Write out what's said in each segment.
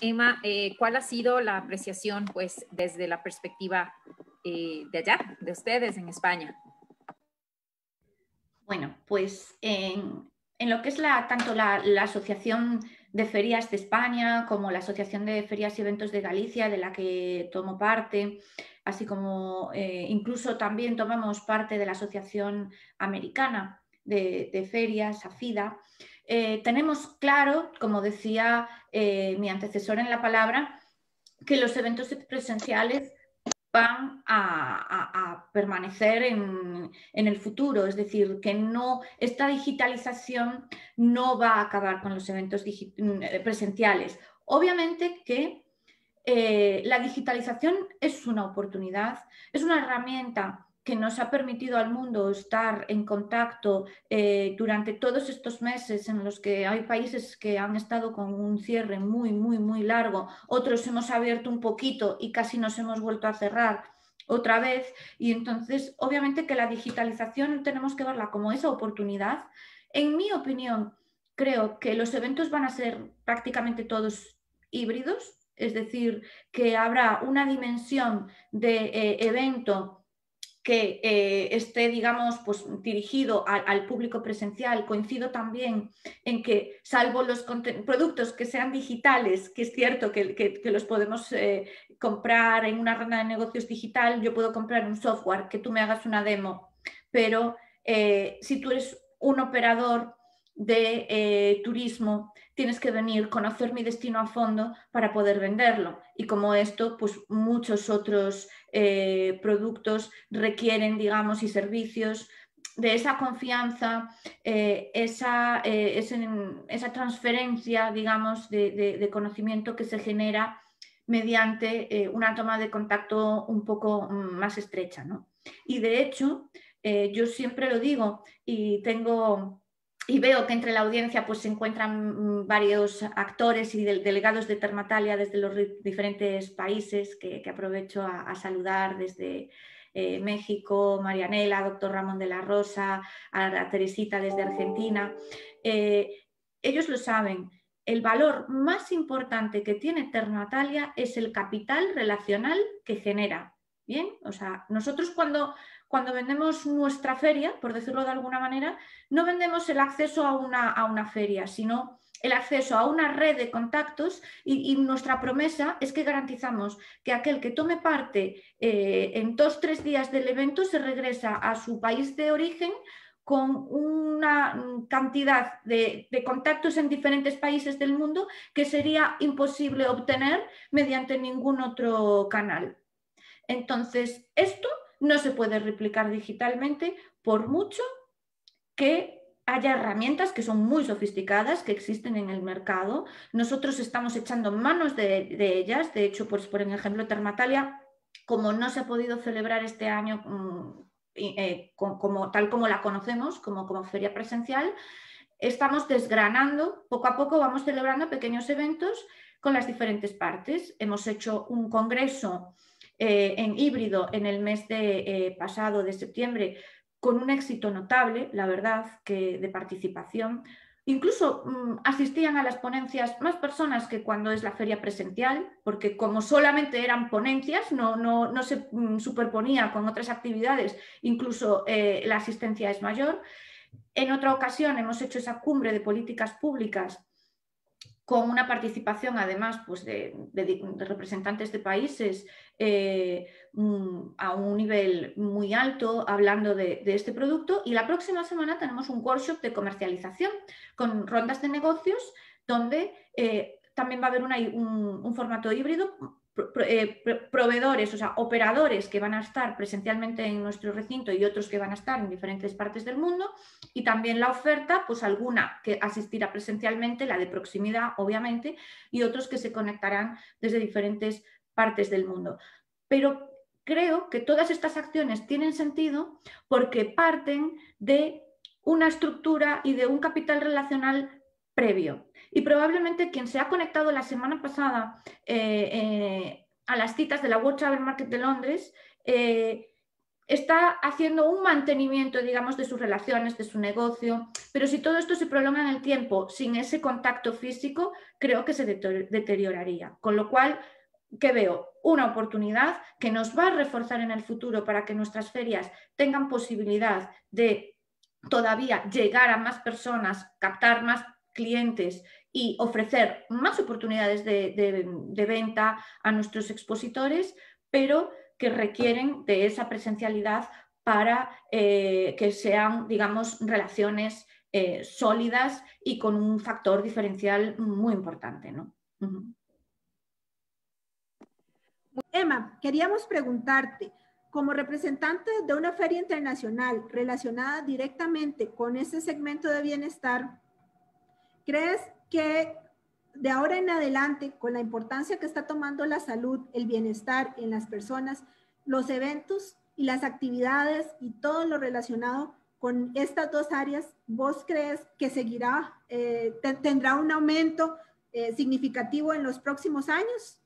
Emma, eh, ¿cuál ha sido la apreciación pues, desde la perspectiva eh, de allá, de ustedes en España? Bueno, pues en, lo que es la, tanto la, Asociación de Ferias de España como la Asociación de Ferias y Eventos de Galicia, de la que tomo parte, así como eh, incluso también tomamos parte de la Asociación Americana de, de Ferias, AFIDA, eh, tenemos claro, como decía eh, mi antecesor en la palabra, que los eventos presenciales van a, permanecer en, el futuro, es decir, que no, esta digitalización no va a acabar con los eventos mm, eh, presenciales. Obviamente que la digitalización es una oportunidad, es una herramienta que nos ha permitido al mundo estar en contacto eh, durante todos estos meses en los que hay países que han estado con un cierre muy, muy, muy largo, otros hemos abierto un poquito y casi nos hemos vuelto a cerrar otra vez. Y entonces, obviamente que la digitalización tenemos que verla como esa oportunidad. En mi opinión, creo que los eventos van a ser prácticamente todos híbridos, es decir, que habrá una dimensión de eh, evento que eh, esté, digamos, pues, dirigido al público presencial. Coincido también en que, salvo los productos que sean digitales, que es cierto que, los podemos eh, comprar en una ronda de negocios digital, yo puedo comprar un software, que tú me hagas una demo, pero eh, si tú eres un operador de turismo, tienes que venir, conocer mi destino a fondo para poder venderlo. Y como esto, pues muchos otros eh, productos requieren, digamos, y servicios de esa confianza, eh, esa, eh, esa, transferencia, digamos, de, conocimiento que se genera mediante una toma de contacto un poco más estrecha. Y de hecho, yo siempre lo digo y tengo y veo que entre la audiencia pues, se encuentran mm, varios actores y delegados de Termatalia desde los diferentes países que, aprovecho a, saludar desde eh, México, Marianela, doctor Ramón de la Rosa, a Teresita desde Argentina. Eh, ellos lo saben, el valor más importante que tiene Termatalia es el capital relacional que genera Bien, o sea, nosotros cuando, cuando vendemos nuestra feria, por decirlo de alguna manera, no vendemos el acceso a una, a una feria, sino el acceso a una red de contactos y, nuestra promesa es que garantizamos que aquel que tome parte eh, en dos, tres días del evento se regresa a su país de origen con una cantidad de, de contactos en diferentes países del mundo que sería imposible obtener mediante ningún otro canal. Entonces, esto no se puede replicar digitalmente por mucho que haya herramientas que son muy sofisticadas, que existen en el mercado. Nosotros estamos echando manos de, ellas. De hecho, pues, por ejemplo, Termatalia, como no se ha podido celebrar este año mm, eh, tal como la conocemos, como, como feria presencial, estamos desgranando, poco a poco vamos celebrando pequeños eventos con las diferentes partes. Hemos hecho un congreso eh, en híbrido en el mes de eh, pasado de septiembre con un éxito notable, la verdad, que de participación. Incluso mm, asistían a las ponencias más personas que cuando es la feria presencial, porque como solamente eran ponencias, no, no, se mm, superponía con otras actividades, incluso eh, la asistencia es mayor. En otra ocasión hemos hecho esa cumbre de políticas públicas con una participación además pues, de, representantes de países eh, mm, a un nivel muy alto hablando de, este producto. Y la próxima semana tenemos un workshop de comercialización con rondas de negocios donde eh, también va a haber un, formato híbrido eh, proveedores, o sea, operadores que van a estar presencialmente en nuestro recinto y otros que van a estar en diferentes partes del mundo, y también la oferta, pues alguna que asistirá presencialmente, la de proximidad, obviamente, y otros que se conectarán desde diferentes partes del mundo. Pero creo que todas estas acciones tienen sentido porque parten de una estructura y de un capital relacional previo. Y probablemente quien se ha conectado la semana pasada eh, eh, a las citas de la World Travel Market de Londres eh, está haciendo un mantenimiento, digamos, de sus relaciones, de su negocio, pero si todo esto se prolonga en el tiempo sin ese contacto físico, creo que se deterioraría. Con lo cual, que veo una oportunidad que nos va a reforzar en el futuro para que nuestras ferias tengan posibilidad de todavía llegar a más personas, captar más clientes y ofrecer más oportunidades de, venta a nuestros expositores, pero que requieren de esa presencialidad para eh, que sean, digamos, relaciones eh, sólidas y con un factor diferencial muy importante. ¿no? Emma, queríamos preguntarte, como representante de una feria internacional relacionada directamente con ese segmento de bienestar, ¿Crees que de ahora en adelante, con la importancia que está tomando la salud, el bienestar en las personas, los eventos y las actividades y todo lo relacionado con estas dos áreas, ¿vos crees que seguirá, eh, tendrá un aumento eh, significativo en los próximos años?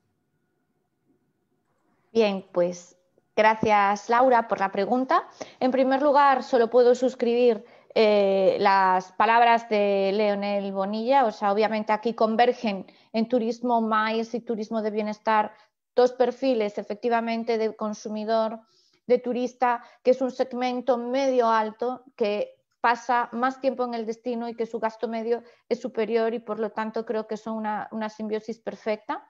Bien, pues gracias Laura por la pregunta. En primer lugar, solo puedo suscribir eh, las palabras de Leonel Bonilla. O sea, obviamente aquí convergen en turismo más y turismo de bienestar dos perfiles efectivamente de consumidor, de turista, que es un segmento medio alto que pasa más tiempo en el destino y que su gasto medio es superior y por lo tanto creo que son una, simbiosis perfecta.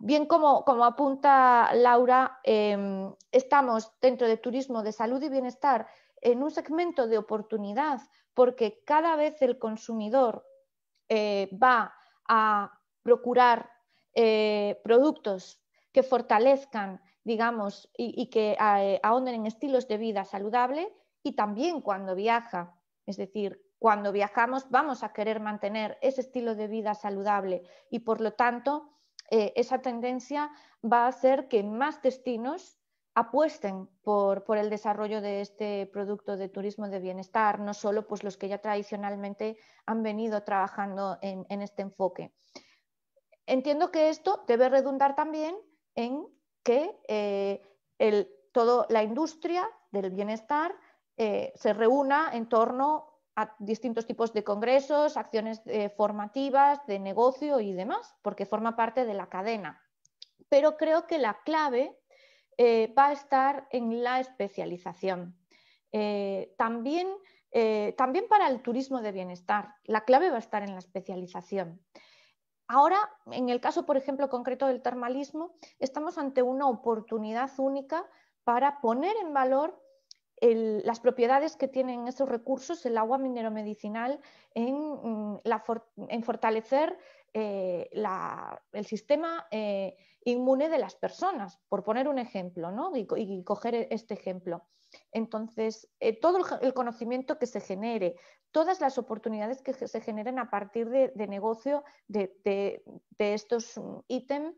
Bien, como, apunta Laura, em, estamos dentro de turismo de salud y bienestar en un segmento de oportunidad, porque cada vez el consumidor eh, va a procurar eh, productos que fortalezcan, digamos, y, que eh, ahonden en estilos de vida saludable y también cuando viaja. Es decir, cuando viajamos vamos a querer mantener ese estilo de vida saludable y por lo tanto esa tendencia va a hacer que más destinos apuesten por, el desarrollo de este producto de turismo de bienestar, no solo pues, los que ya tradicionalmente han venido trabajando en, este enfoque. Entiendo que esto debe redundar también en que eh, toda la industria del bienestar eh, se reúna en torno a distintos tipos de congresos, acciones eh, formativas, de negocio y demás, porque forma parte de la cadena. Pero creo que la clave eh, va a estar en la especialización. Eh, también, eh, también para el turismo de bienestar, la clave va a estar en la especialización. Ahora, en el caso, por ejemplo, concreto del termalismo, estamos ante una oportunidad única para poner en valor las propiedades que tienen esos recursos, el agua mineromedicinal, en, mm, en fortalecer eh, el sistema eh, inmune de las personas, por poner un ejemplo, y, coger e-, este ejemplo. Entonces, eh, todo el conocimiento que se genere, todas las oportunidades que se generen a partir de, negocio de estos mm, ítems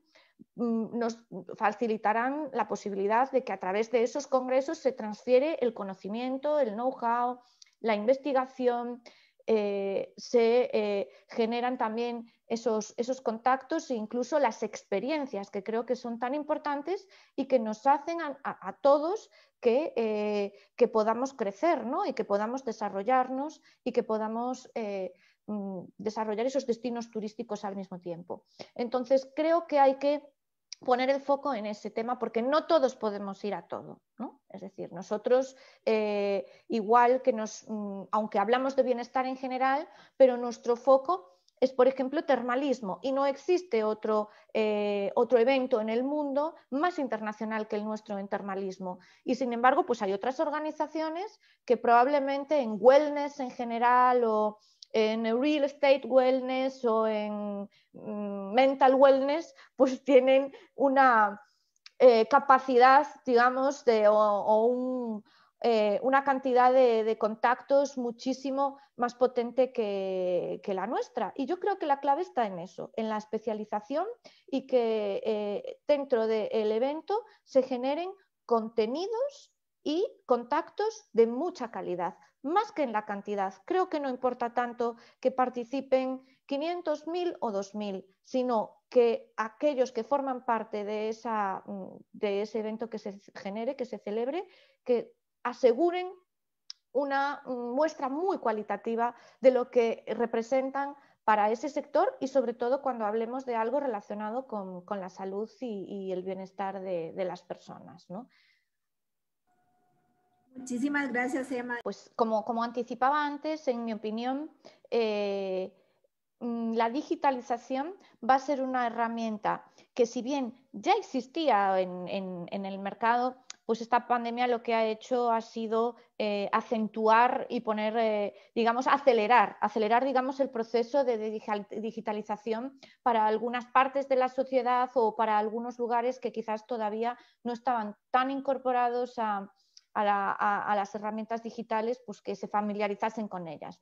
Mm, nos facilitarán la posibilidad de que a través de esos congresos se transfiere el conocimiento, el know-how, la investigación, eh, se eh, generan también esos, esos, contactos e incluso las experiencias que creo que son tan importantes y que nos hacen a, todos que, eh, que, podamos crecer ¿no? y que podamos desarrollarnos y que podamos Mm, desarrollar esos destinos turísticos al mismo tiempo. Entonces, creo que hay que poner el foco en ese tema porque no todos podemos ir a todo. Es decir, nosotros, eh, igual que nos, mm, aunque hablamos de bienestar en general, pero nuestro foco es, por ejemplo, termalismo y no existe otro, eh, otro evento en el mundo más internacional que el nuestro en termalismo. Y sin embargo, pues hay otras organizaciones que probablemente en wellness en general o en real estate wellness o en mm, mental wellness, pues tienen una eh, capacidad, digamos, de, o, eh, una cantidad de, contactos muchísimo más potente que, la nuestra. Y yo creo que la clave está en eso, en la especialización y que eh, dentro del evento se generen contenidos y contactos de mucha calidad, más que en la cantidad. Creo que no importa tanto que participen 500.000 o 2000, sino que aquellos que forman parte de, esa, mm, de ese evento que se genere, que se celebre, que aseguren una mm, muestra muy cualitativa de lo que representan para ese sector y sobre todo cuando hablemos de algo relacionado con, la salud y, el bienestar de, de las personas. ¿no? Muchísimas gracias, Emma. Pues como, como anticipaba antes, en mi opinión, eh, mm, la digitalización va a ser una herramienta que si bien ya existía en, el mercado, pues esta pandemia lo que ha hecho ha sido eh, acentuar y poner, eh, digamos, acelerar, acelerar, digamos, el proceso de digitalización para algunas partes de la sociedad o para algunos lugares que quizás todavía no estaban tan incorporados a, a, las herramientas digitales, pues que se familiarizasen con ellas.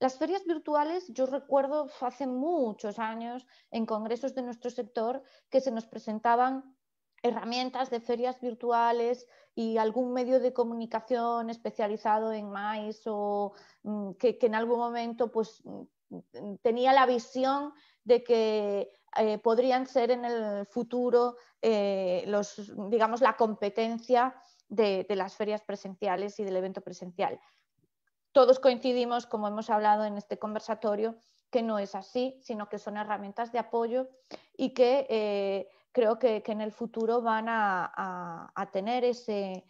Las ferias virtuales, yo recuerdo hace muchos años en congresos de nuestro sector que se nos presentaban herramientas de ferias virtuales y algún medio de comunicación especializado en MAIS o mm, que, en algún momento pues, mm, tenía la visión de que eh, podrían ser en el futuro eh, los, digamos, la competencia de, las ferias presenciales y del evento presencial. Todos coincidimos, como hemos hablado en este conversatorio, que no es así, sino que son herramientas de apoyo y que eh, creo que, en el futuro van a, tener ese,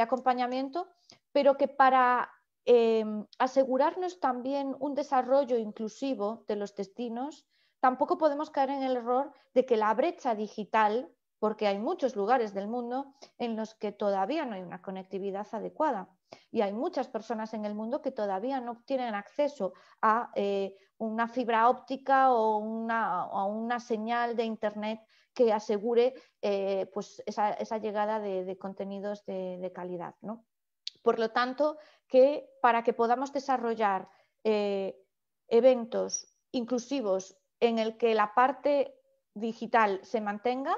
acompañamiento, pero que para em, asegurarnos también un desarrollo inclusivo de los destinos, tampoco podemos caer en el error de que la brecha digital porque hay muchos lugares del mundo en los que todavía no hay una conectividad adecuada y hay muchas personas en el mundo que todavía no tienen acceso a eh, una fibra óptica o una, a una señal de Internet que asegure eh, pues esa, llegada de, contenidos de, calidad. Por lo tanto, que para que podamos desarrollar eh, eventos inclusivos en el que la parte digital se mantenga,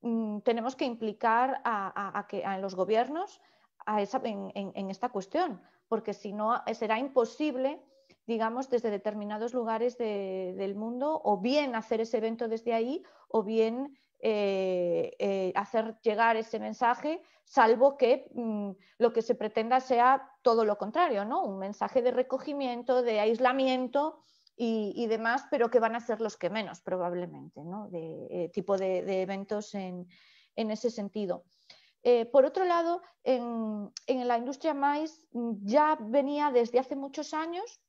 Mm, tenemos que implicar a, los gobiernos en, esta cuestión, porque si no será imposible, digamos, desde determinados lugares del mundo, o bien hacer ese evento desde ahí, o bien eh, eh, hacer llegar ese mensaje, salvo que mm, lo que se pretenda sea todo lo contrario, ¿no? Un mensaje de recogimiento, de aislamiento, y, demás, pero que van a ser los que menos probablemente, ¿no? de eh, tipo de, eventos en, ese sentido. Eh, por otro lado, en, la industria maíz mm, ya venía desde hace muchos años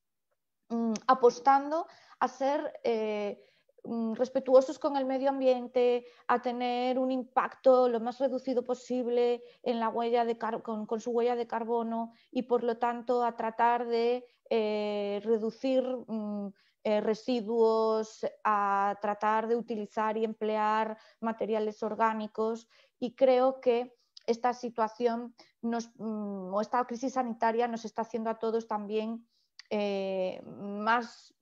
mm, apostando a ser eh, Mm, respetuosos con el medio ambiente, a tener un impacto lo más reducido posible en la huella de con, su huella de carbono y por lo tanto a tratar de eh, reducir mm, eh, residuos, a tratar de utilizar y emplear materiales orgánicos y creo que esta situación mm, o esta crisis sanitaria nos está haciendo a todos también eh, más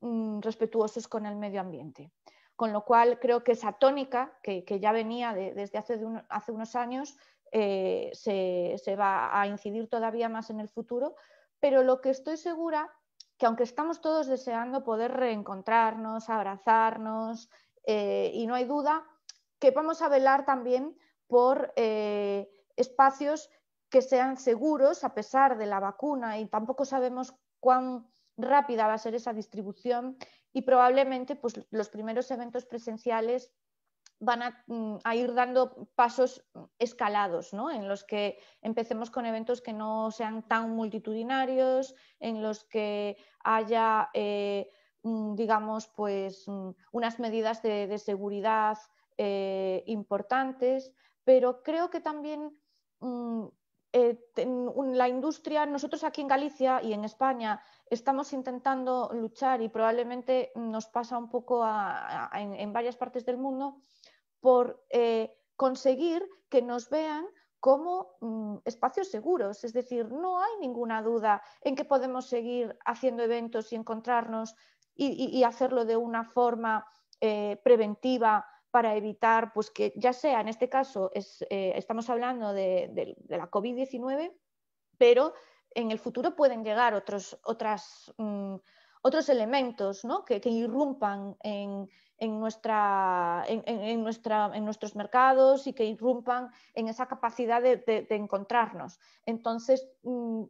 respetuosos con el medio ambiente con lo cual creo que esa tónica que, ya venía desde hace, hace, unos años eh, se, va a incidir todavía más en el futuro, pero lo que estoy segura que aunque estamos todos deseando poder reencontrarnos, abrazarnos, eh, y no hay duda que vamos a velar también por eh, espacios que sean seguros a pesar de la vacuna y tampoco sabemos cuán rápida va a ser esa distribución y probablemente pues, los primeros eventos presenciales van a, mm, ir dando pasos escalados, en los que empecemos con eventos que no sean tan multitudinarios, en los que haya, eh, mm, digamos, pues, mm, unas medidas de, seguridad eh, importantes, pero creo que también la industria, nosotros aquí en Galicia y en España estamos intentando luchar y probablemente nos pasa un poco en, varias partes del mundo por eh, conseguir que nos vean como mm, espacios seguros. Es decir, no hay ninguna duda en que podemos seguir haciendo eventos y encontrarnos y, hacerlo de una forma eh, preventiva para evitar, pues que ya sea, en este caso, eh, estamos hablando de la COVID-19, pero en el futuro pueden llegar otros, mm, otros elementos ¿no? que, irrumpan en, en, nuestra, en, en, nuestros mercados y que irrumpan en esa capacidad de, de, encontrarnos. Entonces, mm,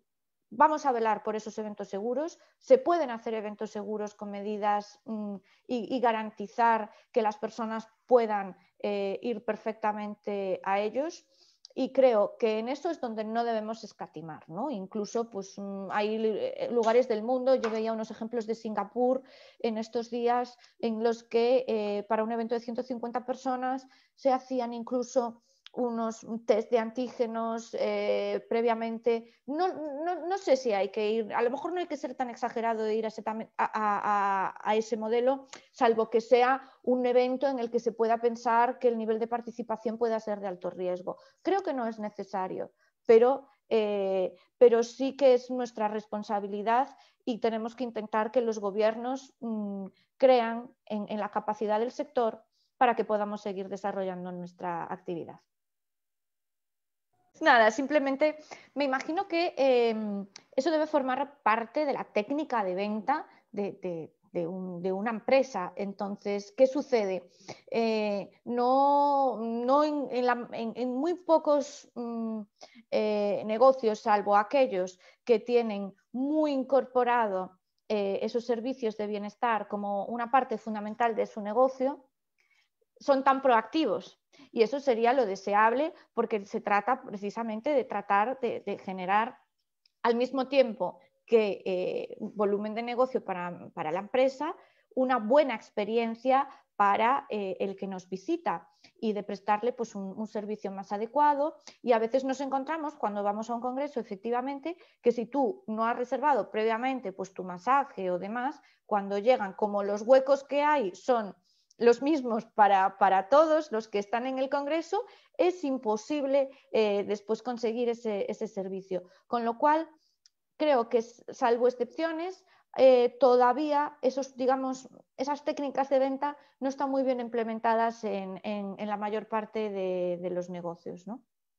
vamos a velar por esos eventos seguros. Se pueden hacer eventos seguros con medidas mm, y, garantizar que las personas puedan eh, ir perfectamente a ellos. Y creo que en eso es donde no debemos escatimar, ¿no? Incluso pues, mm, hay eh, lugares del mundo, yo veía unos ejemplos de Singapur en estos días en los que eh, para un evento de 150 personas se hacían incluso unos test de antígenos eh, previamente. No, sé si hay que ir, a lo mejor no hay que ser tan exagerado de ir a ese, modelo, salvo que sea un evento en el que se pueda pensar que el nivel de participación pueda ser de alto riesgo. Creo que no es necesario, pero, eh, sí que es nuestra responsabilidad y tenemos que intentar que los gobiernos mm, crean en la capacidad del sector para que podamos seguir desarrollando nuestra actividad. Nada, simplemente me imagino que em, eso debe formar parte de la técnica de venta de, una empresa. Entonces, ¿qué sucede? Eh, no, no en, muy pocos mm, eh, negocios, salvo aquellos que tienen muy incorporado eh, esos servicios de bienestar como una parte fundamental de su negocio, son tan proactivos. Y eso sería lo deseable porque se trata precisamente de tratar de, generar al mismo tiempo que eh, volumen de negocio para, la empresa, una buena experiencia para eh, el que nos visita y de prestarle pues, un, un, servicio más adecuado. Y a veces nos encontramos cuando vamos a un congreso, efectivamente, que si tú no has reservado previamente pues, tu masaje o demás, cuando llegan, como los huecos que hay son los mismos para, todos los que están en el Congreso, es imposible eh, después conseguir ese, servicio. Con lo cual, creo que salvo excepciones, eh, todavía esos, digamos, esas técnicas de venta no están muy bien implementadas en, la mayor parte de, los negocios.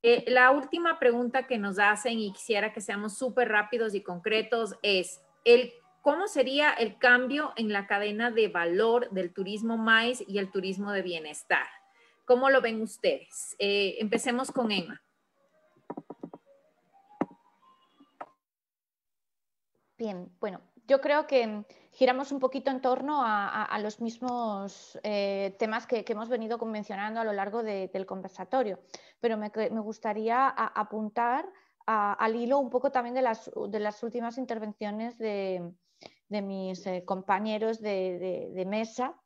Eh, la última pregunta que nos hacen y quisiera que seamos súper rápidos y concretos es, ¿el ¿cómo sería el cambio en la cadena de valor del turismo maíz y el turismo de bienestar? ¿Cómo lo ven ustedes? Eh, empecemos con Emma. Bien, bueno, yo creo que giramos un poquito en torno a, los mismos eh, temas que, hemos venido mencionando a lo largo del conversatorio, pero me, gustaría apuntar al hilo un poco también de las últimas intervenciones de, de mis eh, compañeros de, mesa,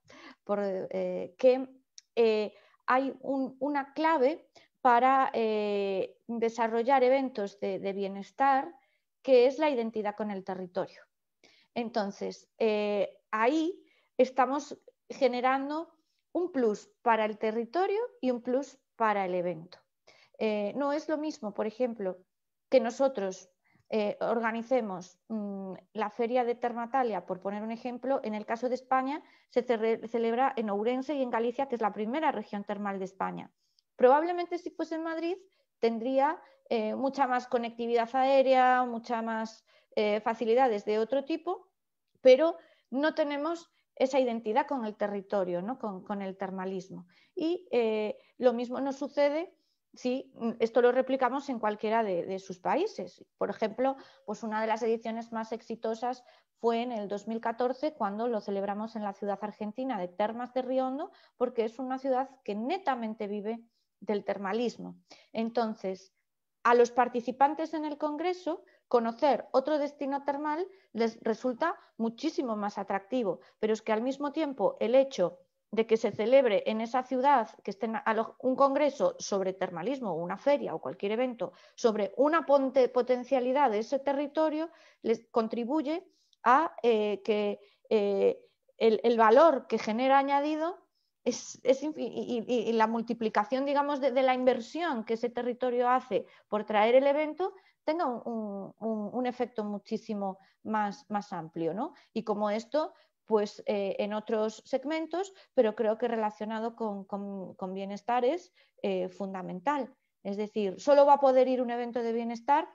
por, eh, que eh, hay una clave para desarrollar eventos de, de, bienestar, que es la identidad con el territorio. Entonces, ahí estamos generando un plus para el territorio y un plus para el evento. no es lo mismo, por ejemplo, que nosotros eh, organicemos mm, la feria de Termatalia, por poner un ejemplo, en el caso de España se celebra en Ourense y en Galicia, que es la primera región termal de España. Probablemente si fuese en Madrid tendría eh, mucha más conectividad aérea, mucha más eh, facilidades de otro tipo, pero no tenemos esa identidad con el territorio, ¿no? con, con, el termalismo. Y lo mismo nos sucede Sí, mm, esto lo replicamos en cualquiera de, sus países. Por ejemplo, pues una de las ediciones más exitosas fue en el 2014 cuando lo celebramos en la ciudad argentina de Termas de Riondo, porque es una ciudad que netamente vive del termalismo. Entonces, a los participantes en el Congreso, conocer otro destino termal les resulta muchísimo más atractivo, pero es que al mismo tiempo el hecho de que se celebre en esa ciudad que esté un congreso sobre termalismo, una feria o cualquier evento sobre una potencialidad de ese territorio, les contribuye a eh, que eh, el, valor que genera añadido y, la multiplicación, digamos, de, la inversión que ese territorio hace por traer el evento tenga un, efecto muchísimo más, amplio. Y como esto, pues eh, en otros segmentos, pero creo que relacionado con, bienestar es eh, fundamental. Es decir, solo va a poder ir un evento de bienestar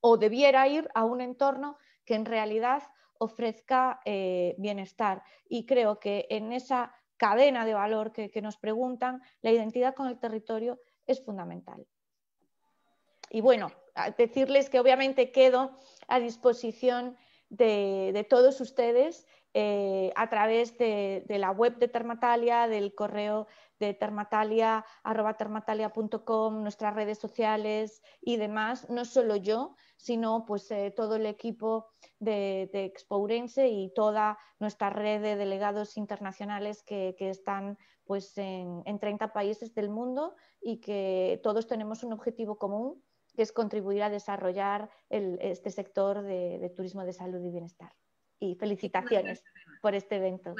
o debiera ir a un entorno que en realidad ofrezca eh, bienestar. Y creo que en esa cadena de valor que, nos preguntan, la identidad con el territorio es fundamental. Y bueno, decirles que obviamente quedo a disposición de todos ustedes eh, a través de, la web de Termatalia, del correo de termatalia, termatalia.com, nuestras redes sociales y demás, no solo yo, sino pues eh, todo el equipo de, Expourense y toda nuestra red de delegados internacionales que, están pues en, 30 países del mundo y que todos tenemos un objetivo común que es contribuir a desarrollar este sector de turismo de salud y bienestar y felicitaciones por este evento.